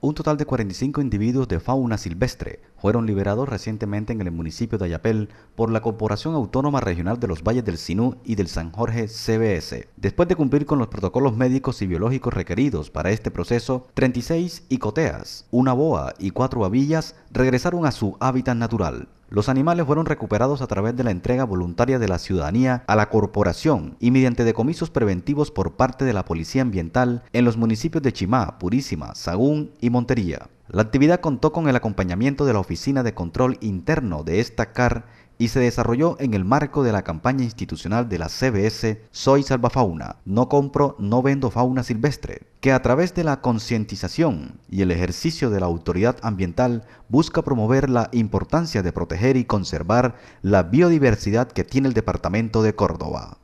Un total de 45 individuos de fauna silvestre fueron liberados recientemente en el municipio de Ayapel por la Corporación Autónoma Regional de los Valles del Sinú y del San Jorge CBS. Después de cumplir con los protocolos médicos y biológicos requeridos para este proceso, 36 icoteas, una boa y cuatro avillas regresaron a su hábitat natural. Los animales fueron recuperados a través de la entrega voluntaria de la ciudadanía a la corporación y mediante decomisos preventivos por parte de la Policía Ambiental en los municipios de Chimá, Purísima, Sagún y Montería. La actividad contó con el acompañamiento de la Oficina de Control Interno de esta CAR y se desarrolló en el marco de la campaña institucional de la CBS Soy Fauna, no compro, no vendo fauna silvestre, que a través de la concientización y el ejercicio de la autoridad ambiental busca promover la importancia de proteger y conservar la biodiversidad que tiene el departamento de Córdoba.